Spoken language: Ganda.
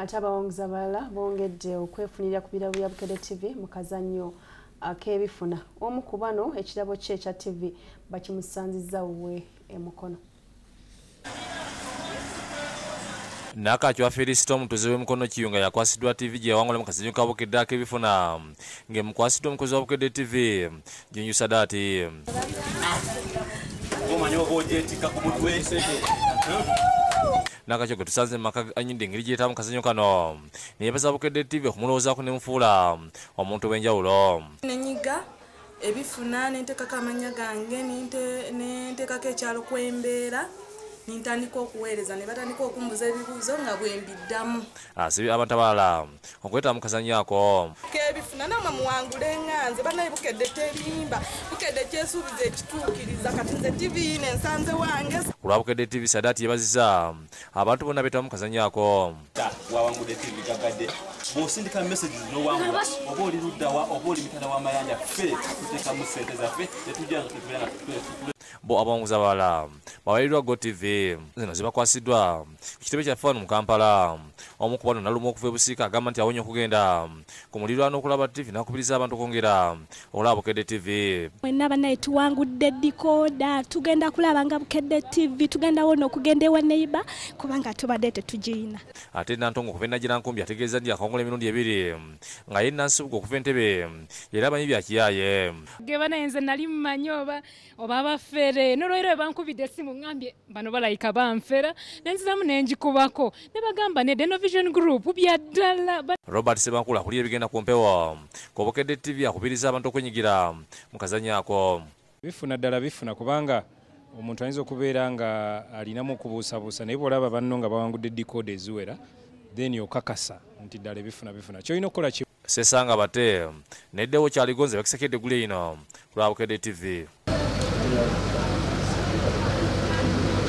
ate abawongeza balala bongedde okwefunira ku birabu bya bukere tv mu kazannyo ak'ebifuna uh, omu ku bano ekirabo kye ekya tv bakimusanziza wuwe emukono nakakywa feristo omutuzi w'emikono kiyunga yakwasiddwa tv gyeyawangula mu kasenyu ka bukedde ak'ebifuna ngaemukwasiddwa omukozi wa bukedde tv jinjusadaati omanyi oba ogyetikka ku mutwe nakacyoge tusanze mumaka anyindi engeri gyeyetamu kazenyo kano naye basabukedde tv okumulowoozaako nemufuula omuntu w'enjawulo nenyiga ebifuna nentekako amanya gange nentekako ekyalo kwembeera nintandika okuweereza ne batandika okumbuza ebibuuzo nga bwembiddamu asibi ah, abantu abalala okwetamu kazanyo ako nanama muwangule ŋŋanze banaye bukedde terimba bukedde kyesuubiza ekituukiriza kati nze tivine ensanze wange kulwa bukedde tivi sadati yebaziza abantu bonna betamu kazanyako wawangule tv gagadde bwosindika mesaje zinowangula oba oli luddawa oba oli mitanda wamayanja ffe tuteekamu sente zaffe tetujjanga tetubeera tukule bo abawanguza abalala awalirirwa gotv zino zibakwasiddwa kukitebe kyaffe wano mu kampala omu ku bano naluma okuva ebusiika agamba nti awonye okugenda ku mulirwana okulaba tivi nakubiriza abantu okwongera olaba bukedde tivi mwena banaye tuwangudde dikoda tugenda kulaba nga bukedde tivi tugenda wona okugenda ewa neiba kubanga tubadde tetugiina ate nantongo okuva enagirankumbi ategeeza nti akongola emirundi ebiri nga ye nansibuga okuva entebe era abanyi byakiyaye gebanaye nze nali mumanyi oba oba abafere nolwaire we bankubidde simu ngambye bano balayika banfera nenziramu nenjikubako nebagamba ne denovision group byaddala robert sebankula akulira ebigenda ku mpewo kobokedde tv akubiriza abantu okwenyigira mu kazanyaako bifuna ddala bifuna kubanga omuntu ayinza okubeera nga alinamu okubuusabuusa naye bwolaba banno nga bawangudde dikode eziwera then okakasa nti ddala bifuna bifuna kyolina okukola ki sesanga bate neddewo kyaligonze bakisekedde gule ino kulwabukedde tv yeah.